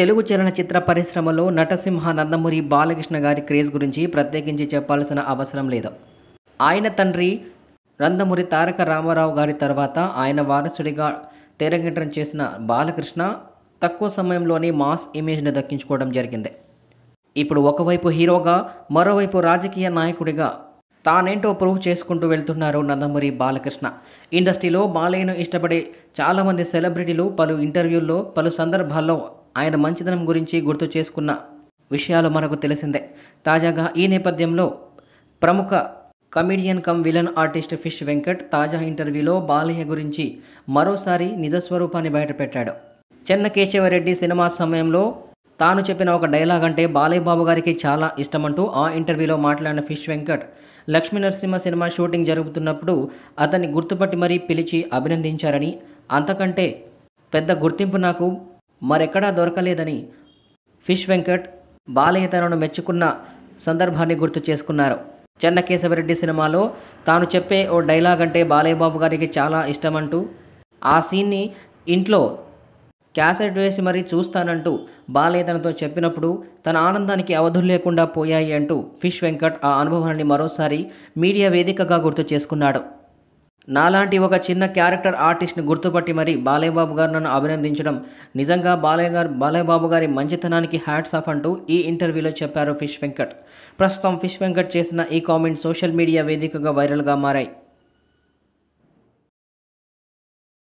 తెలుగు చలనచిత్ర పరిశ్రమలో నటసింహ నందమూరి బాలకృష్ణ గారి క్రేజ్ గురించి ప్రత్యేకించి చెప్పాల్సిన అవసరం లేదు ఆయన తండ్రి నందమూరి తారక రామారావు గారి తర్వాత ఆయన వారసుడిగా తెరంగేటం చేసిన బాలకృష్ణ తక్కువ సమయంలోనే మాస్ ఇమేజ్ని దక్కించుకోవడం జరిగింది ఇప్పుడు ఒకవైపు హీరోగా మరోవైపు రాజకీయ నాయకుడిగా తానేంటో ప్రూవ్ చేసుకుంటూ వెళ్తున్నారు నందమూరి బాలకృష్ణ ఇండస్ట్రీలో బాలయ్యను ఇష్టపడే చాలామంది సెలబ్రిటీలు పలు ఇంటర్వ్యూల్లో పలు సందర్భాల్లో ఆయన మంచిదనం గురించి గుర్తు చేసుకున్న విషయాలు మనకు తెలిసిందే తాజాగా ఈ నేపథ్యంలో ప్రముఖ comedian cum villain artist Fish Venkat తాజా ఇంటర్వ్యూలో బాలయ్య గురించి మరోసారి నిజస్వరూపాన్ని బయటపెట్టాడు చెన్న కేశవరెడ్డి సినిమా సమయంలో తాను చెప్పిన ఒక డైలాగ్ అంటే బాలయ్యబాబు గారికి చాలా ఇష్టమంటూ ఆ ఇంటర్వ్యూలో మాట్లాడిన Fish Venkat Lakshmi Narasimha cinema shooting జరుగుతున్నప్పుడు అతన్ని గుర్తుపట్టి మరీ పిలిచి అభినందించారని అంతకంటే పెద్ద గుర్తింపు నాకు మరెక్కడా దొరకలేదని ఫిష్ వెంకట్ బాలయ్య తనను మెచ్చుకున్న సందర్భాన్ని గుర్తు చేసుకున్నారు చెన్నకేశవరెడ్డి సినిమాలో తాను చెప్పే ఓ డైలాగ్ అంటే బాలయ్య బాబు గారికి చాలా ఇష్టమంటూ ఆ సీన్ని ఇంట్లో క్యాసెట్ వేసి మరీ చూస్తానంటూ బాలయ్య తనతో చెప్పినప్పుడు తన ఆనందానికి అవధులు లేకుండా పోయాయి అంటూ ఫిష్ వెంకట్ ఆ అనుభవాన్ని మరోసారి మీడియా వేదికగా గుర్తు చేసుకున్నాడు నాలాంటి ఒక చిన్న క్యారెక్టర్ ఆర్టిస్ట్ని గుర్తుపట్టి మరి బాలయ్యబాబు గారు నన్ను అభినందించడం నిజంగా బాలయ్య గారు బాలయ్యబాబు గారి మంచితనానికి హ్యాట్స్ ఆఫ్ అంటూ ఈ ఇంటర్వ్యూలో చెప్పారు ఫిష్ వెంకట్ ప్రస్తుతం ఫిష్ వెంకట్ చేసిన ఈ కామెంట్ సోషల్ మీడియా వేదికగా వైరల్గా మారాయి